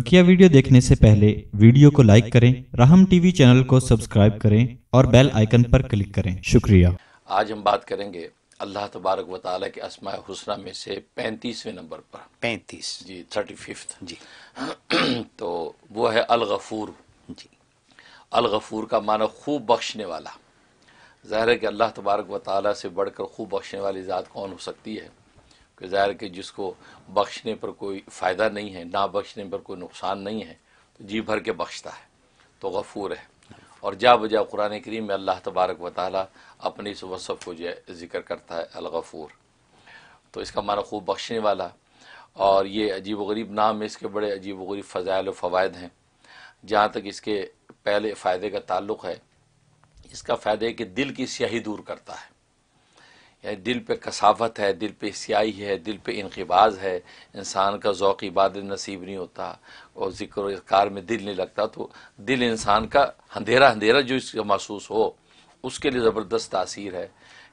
बकिया वीडियो देखने से पहले वीडियो को लाइक करें राहम टीवी चैनल को सब्सक्राइब करें और बेल आइकन पर क्लिक करें शुक्रिया आज हम बात करेंगे अल्लाह तबारक वाल के असमा हुसना में से पैंतीसवें नंबर पर पैंतीस जी थर्टी फिफ्थ जी तो वो है अलगफूर जी अलगफूर का माना खूब बख्शने वाला ज़ाहिर है कि अल्लाह तबारक व से बढ़कर खूब बख्शने वाली ज़ात कौन हो सकती है ज़ाहिर कि जिसको बख्शने पर कोई फ़ायदा नहीं है ना बख्शने पर कोई नुकसान नहीं है तो जी भर के बख्शता है तो गफूर है और जा बजा कुरान करीम में अल्लाह तबारक व ताली अपने इस वसफ़ को जो है ज़िक्र करता है अलगफूर तो इसका माना खूब बख्शने वाला और ये अजीब व गरीब नाम में इसके बड़े अजीब व गरीब फ़जाइल व फ़वाद हैं जहाँ तक इसके पहले फ़ायदे का ताल्लुक़ है इसका फ़ायदा है कि दिल की स्याही दूर करता है दिल पे कसावत है दिल पे स्याही है दिल पे इनकबाज है इंसान का ओक़ इबादत नसीब नहीं होता और ज़िक्र कार में दिल नहीं लगता तो दिल इंसान का अंधेरा अंधेरा जो इसका महसूस हो उसके लिए ज़बरदस्त तासीर है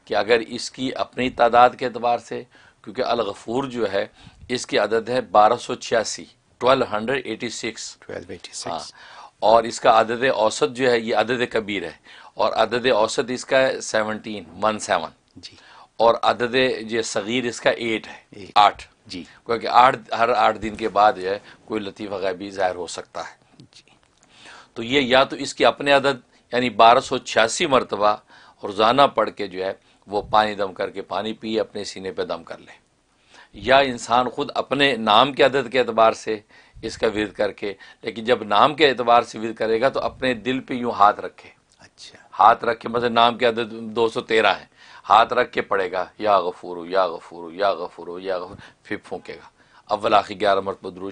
कि अगर इसकी अपनी तादाद के अतबार से क्योंकि अलगफूर जो है इसकी अदद है बारह सौ छियासी twelve hundred eighty six twelve eighty six और इसका आदद औसत जो है ये अदद कबीर है और अदद औसत इसका है सेवनटीन वन सेवन जी और अदद ये सगीर इसका एट है आठ जी क्योंकि आठ हर आठ दिन के बाद जो है कोई लतीफ़ भी ज़ाहिर हो सकता है जी तो ये या तो इसकी अपने अदद यानी बारह सौ छियासी मरतबा रोज़ाना पढ़ के जो है वो पानी दम करके पानी पिए अपने सीने पर दम कर लें या इंसान ख़ुद अपने नाम के अदद के अतबार से इसका विद करके लेकिन जब नाम के अतबार से विद करेगा तो अपने दिल पर यूँ हाथ रखे अच्छा हाथ रखे मतलब नाम के अदद दो सौ तेरह है हाथ रख के पड़ेगा या गफूर या गफूर या गफूर या गफूर फिर फूकेगा अव्वल आखिर ग्यारह मरतब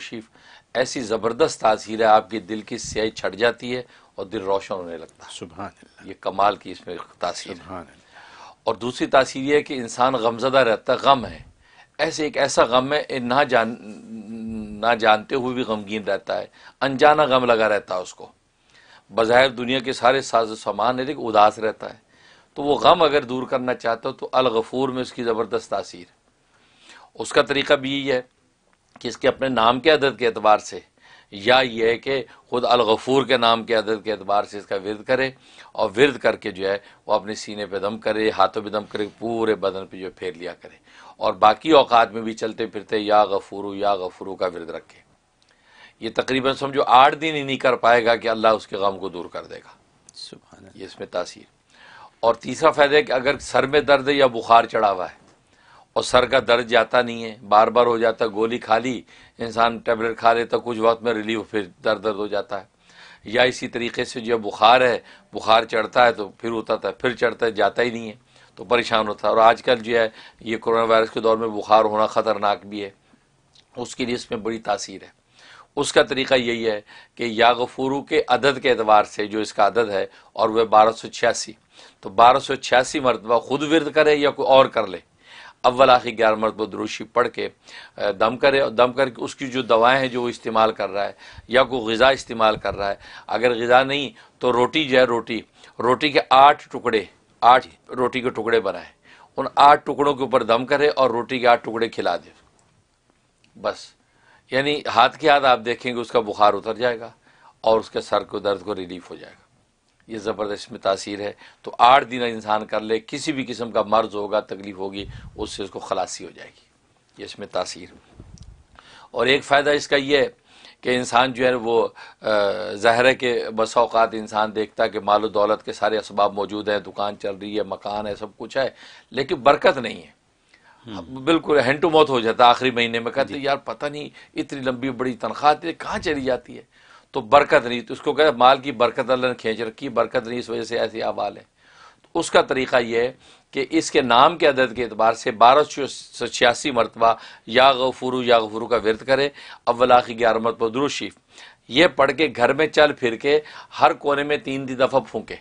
ऐसी ज़बरदस्त तासीर है आपके दिल की स्याही छट जाती है और दिल रोशन होने लगता है सुबह ये कमाल की इसमें तासीर है और दूसरी तासीर यह है कि इंसान गमजदा रहता है गम है ऐसे एक ऐसा गम है ना जान ना जानते हुए भी गमगीन रहता है अनजाना गम लगा रहता है उसको बज़ाहिर दुनिया के सारे साजो सामान है लेकिन उदास रहता है तो वो गम अगर दूर करना चाहता हो तो अलगफूर में उसकी ज़बरदस्त तासीर उसका तरीका भी यही है कि इसके अपने नाम के अदद के अतबार से या ये है कि ख़ुद अलगफूर के नाम के अदद के अतबार से इसका विरद करे और विरद करके जो है वह अपने सीने पर दम करे हाथों पर दम करे पूरे बदन पे जो फेर लिया करे और बाकी औकात में भी चलते फिरते या गफूरू या गफूरू का विरद रखे ये तकरीबन समझो आठ दिन ही नहीं कर पाएगा कि अल्लाह उसके गम को दूर कर देगा ये इसमें तासीर और तीसरा फ़ायदा है कि अगर सर में दर्द है या बुखार चढ़ा हुआ है और सर का दर्द जाता नहीं है बार बार हो जाता गोली खा ली इंसान टेबलेट खा लेता कुछ वक्त में रिलीफ फिर दर्द दर्द हो जाता है या इसी तरीके से जो बुखार है बुखार चढ़ता है तो फिर होता था फिर चढ़ता है जाता ही नहीं है तो परेशान होता है और आजकल जो है ये कोरोना वायरस के दौर में बुखार होना ख़तरनाक भी है उसके लिए इसमें बड़ी तासीर है उसका तरीका यही है कि या गफूरू के अदद के अतबार से जो इसका अदद है और वह बारह सौ छियासी तो बारह सौ छियासी मरतबा ख़ुद विरद करे या कोई और कर ले अव्वल आखिर ग्यारह मरतबा दुरुशी पढ़ के दम करे और दम करके उसकी जो दवाएँ हैं जो वो इस्तेमाल कर रहा है या कोई गज़ा इस्तेमाल कर रहा है अगर गज़ा नहीं तो रोटी जो है रोटी रोटी के आठ टुकड़े आठ रोटी के टुकड़े बनाए उन आठ टुकड़ों के ऊपर दम करे और रोटी के आठ टुकड़े खिला दे बस यानी हाथ के हाथ आप देखेंगे उसका बुखार उतर जाएगा और उसके सर को दर्द को रिलीफ हो जाएगा ये ज़बरदस्त में तासीर है तो आठ दिन इंसान कर ले किसी भी किस्म का मर्ज होगा तकलीफ़ होगी उससे उसको खलासी हो जाएगी ये इसमें तासीर और एक फ़ायदा इसका ये कि इंसान जो है वो जहरे के बसाओकात इंसान देखता है कि माल दौलत के सारे इसबाब मौजूद हैं दुकान चल रही है मकान है सब कुछ है लेकिन बरकत नहीं है हाँ, बिल्कुल हैंड टू मौत हो जाता है आखिरी महीने में कहते यार पता नहीं इतनी लंबी बड़ी तनख्वाह कहाँ चली जाती है तो बरकत नहीं तो उसको कहते माल की बरकत अल्लाह ने खींच रखी बरकत नहीं इस वजह से ऐसे अहवाल है तो उसका तरीका यह है कि इसके नाम के अदद के अतबार से बारह सौ छियासी मरतबा या गफुरु या गफुरु का वर्त करें अव्वल आखिर ग्यारह मरतबा दुरुशीफ ये पढ़ के घर में चल फिर के हर कोने में तीन दिन दफ़ा फूकें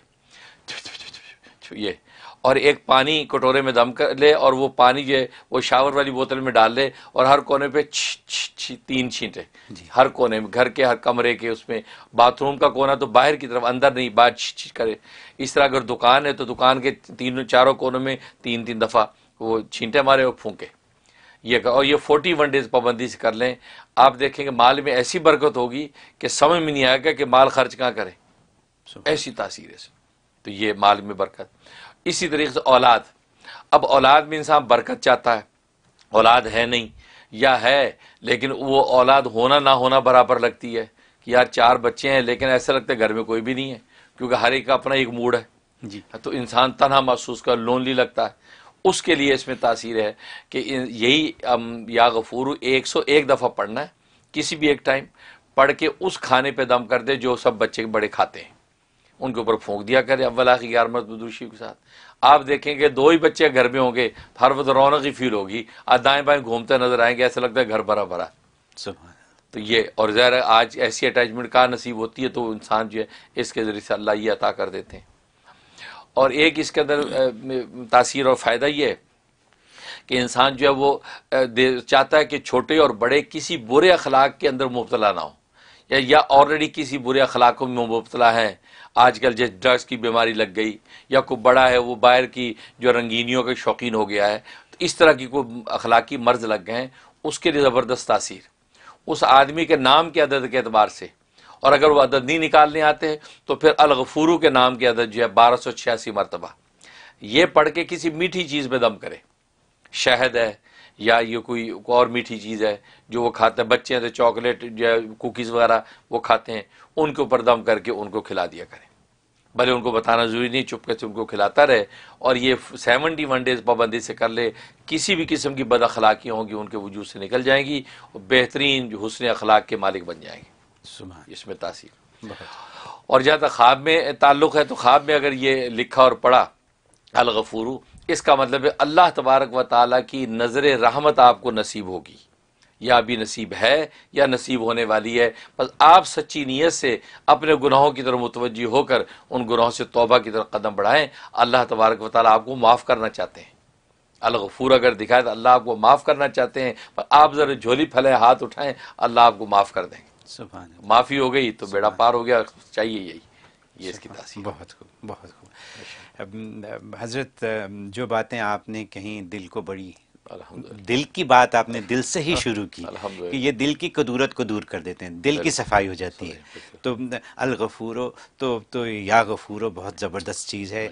ये और एक पानी कटोरे में दम कर ले और वो पानी जो वो शावर वाली बोतल में डाल ले और हर कोने पे छ, छ, छ, तीन छींटे हर कोने में घर के हर कमरे के उसमें बाथरूम का कोना तो बाहर की तरफ अंदर नहीं बात करे इस तरह अगर दुकान है तो दुकान के तीनों चारों कोनों में तीन तीन दफ़ा वो छींटे मारे और फूके ये और ये फोर्टी वन डेज पाबंदी से कर लें आप देखेंगे माल में ऐसी बरकत होगी कि समझ में नहीं आएगा कि माल खर्च कहाँ करें ऐसी तासीर है तो ये माल में बरकत इसी तरीके से औलाद अब औलाद में इंसान बरकत चाहता है औलाद है नहीं या है लेकिन वो औलाद होना ना होना बराबर लगती है कि यार चार बच्चे हैं लेकिन ऐसा लगता है घर में कोई भी नहीं है क्योंकि हर एक का अपना एक मूड है जी तो इंसान तनहा महसूस कर लोनली लगता है उसके लिए इसमें तासीर है कि यही या गफूर एक सौ एक दफ़ा पढ़ना है किसी भी एक टाइम पढ़ के उस खाने पर दम कर दे जो सब बच्चे बड़े खाते हैं उनके ऊपर फूंक दिया करें अव्वल आखिर यार बदूशी के साथ आप देखेंगे दो ही बच्चे घर में होंगे हर वक्त रौनक ही फील होगी आज दाएं बाएं घूमते नजर आएंगे ऐसा लगता है घर भरा भरा तो ये और ज़ाहिर आज ऐसी अटैचमेंट का नसीब होती है तो इंसान जो है इसके ज़रिए से अल्लाह ये अता कर देते हैं और एक इसके अंदर तासीर और फ़ायदा ये है कि इंसान जो है वो चाहता है कि छोटे और बड़े किसी बुरे अखलाक के अंदर मुबतला ना हो या, या ऑलरेडी किसी बुरे अखलाकों में मुबतला है आजकल जिस ड्रग्स की बीमारी लग गई या कोई बड़ा है वो बाहर की जो रंगीनियों के शौकीन हो गया है तो इस तरह की कोई अखलाकी मर्ज लग गए हैं उसके लिए ज़बरदस्त तासीर उस आदमी के नाम के अदद के अतबार से और अगर वो अदद नहीं निकालने आते तो फिर अलगफूरू के नाम की अदद जो है बारह सौ छियासी मरतबा ये पढ़ के किसी मीठी चीज़ में दम करें शहद है या ये कोई और मीठी चीज़ है जो वो खाते हैं बच्चे हैं तो चॉकलेट या कुकीज़ वगैरह वो खाते हैं उनके ऊपर दम करके उनको खिला दिया करें भले उनको बताना ज़रूरी नहीं चुपके से उनको खिलाता रहे और ये सेवनटी वन डेज़ पाबंदी से कर ले किसी भी किस्म की बद अखलाकियाँ होंगी उनके वजूद से निकल जाएंगी और बेहतरीन जो हसन अखलाक के मालिक बन जाएंगे इसमें तासीर अच्छा। और जहाँ तक ख्वाब में ताल्लुक़ है तो ख्वाब में अगर ये लिखा और पढ़ा अलगफूरू इसका मतलब है अल्लाह तबारक व ताली की नज़र रहमत आपको नसीब होगी या भी नसीब है या नसीब होने वाली है बस आप सच्ची नीयत से अपने गुनाहों की तरफ मुतवजी होकर उन गुनाहों से तोबा की तरफ कदम बढ़ाएं अल्लाह तबारक व ताली आपको माफ़ करना चाहते हैं अलगफूर अगर दिखाए तो अल्लाह आपको माफ़ करना चाहते हैं पर आप ज़रा झोली फैलाएं हाथ उठाएं अल्लाह आपको माफ़ कर देंगे माफ़ी हो गई तो बेड़ा पार हो गया चाहिए यही ये इसकी तासीर बहुत खूब बहुत खूब हजरत जो बातें आपने कहीं दिल को बड़ी दिल की बात आपने दिल से ही शुरू की कि ये दिल की कदूरत को दूर कर देते हैं दिल की सफाई हो जाती है तो अलगफूरो तो तो या गफूरो बहुत ज़बरदस्त चीज़ है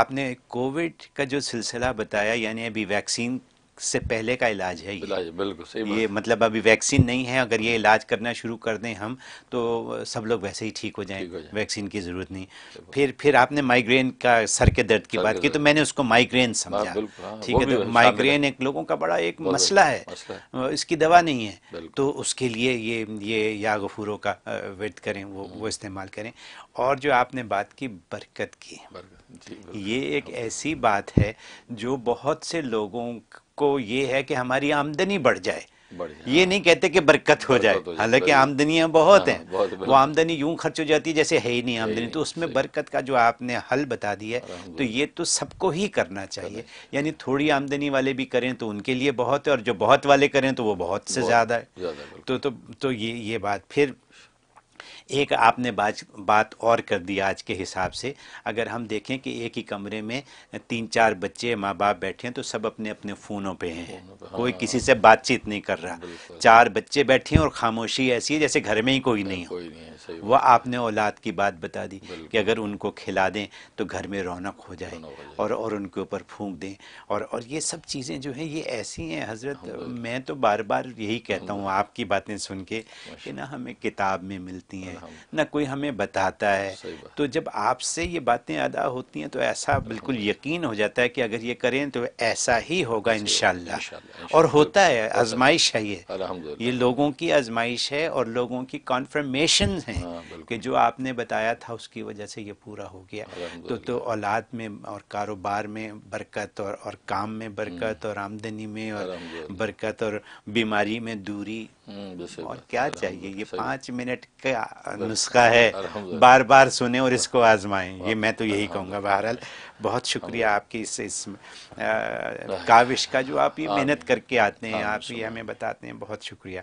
आपने कोविड का जो सिलसिला बताया यानी अभी वैक्सीन से पहले का इलाज है ये बिल्कुल सही ये मतलब अभी वैक्सीन नहीं है अगर ये इलाज करना शुरू कर दें हम तो सब लोग वैसे ही ठीक हो जाएं वैक्सीन की ज़रूरत नहीं फिर फिर आपने माइग्रेन का सर के दर्द की बात की तो मैंने उसको माइग्रेन हाँ, समझा हाँ, ठीक है तो माइग्रेन एक लोगों का बड़ा एक मसला है इसकी दवा नहीं है तो उसके लिए ये ये या गफूरों का वेट करें वो वो हम्म। इस्तेमाल करें और जो आपने बात की बरकत की ये एक ऐसी बात है जो बहुत से लोगों को ये है कि हमारी आमदनी बढ़ जाए ये हाँ। नहीं कहते कि बरकत हो जाए हालांकि आमदनियां बहुत हाँ, हैं वो आमदनी यूं खर्च हो जाती है जैसे है ही नहीं आमदनी तो उसमें बरकत का जो आपने हल बता दिया है तो ये तो सबको ही करना चाहिए यानी थोड़ी आमदनी वाले भी करें तो उनके लिए बहुत है और जो बहुत वाले करें तो वो बहुत से ज़्यादा है तो, तो तो ये ये बात फिर एक आपने बात बात और कर दी आज के हिसाब से अगर हम देखें कि एक ही कमरे में तीन चार बच्चे माँ बाप बैठे हैं तो सब अपने अपने फ़ोनों पे हैं कोई हाँ। किसी से बातचीत नहीं कर रहा चार बच्चे बैठे हैं और खामोशी ऐसी है जैसे घर में ही कोई नहीं हो वह आपने औलाद की बात बता दी कि अगर उनको खिला दें तो घर में रौनक हो जाए और और उनके ऊपर फूंक दें और और ये सब चीज़ें जो हैं ये ऐसी हैं हज़रत हाँ, मैं तो बार बार यही कहता हाँ, हूँ आपकी बातें सुन के कि ना हमें किताब में मिलती हैं हैं ना कोई हमें बताता है तो जब आपसे ये बातें अदा होती हैं तो ऐसा बिल्कुल यकीन हो जाता है कि अगर ये करें तो ऐसा ही होगा इन और होता है आजमाइश है ये ये लोगों की आजमाइश है और लोगों की कॉन्फर्मेशन है हाँ, कि जो आपने बताया था उसकी वजह से ये पूरा हो गया तो तो औलाद में और कारोबार में बरकत और और काम में बरकत हम्म। और आमदनी में और बरकत और बीमारी में दूरी हम्म, और क्या चाहिए ये पाँच मिनट का नुस्खा है बार बार सुने और इसको आजमाएं ये मैं तो यही कहूँगा बहरहाल बहुत शुक्रिया आपकी इस इस काविश का जो आप ये मेहनत करके आते हैं हाँ, आप ये हमें बताते हैं बहुत शुक्रिया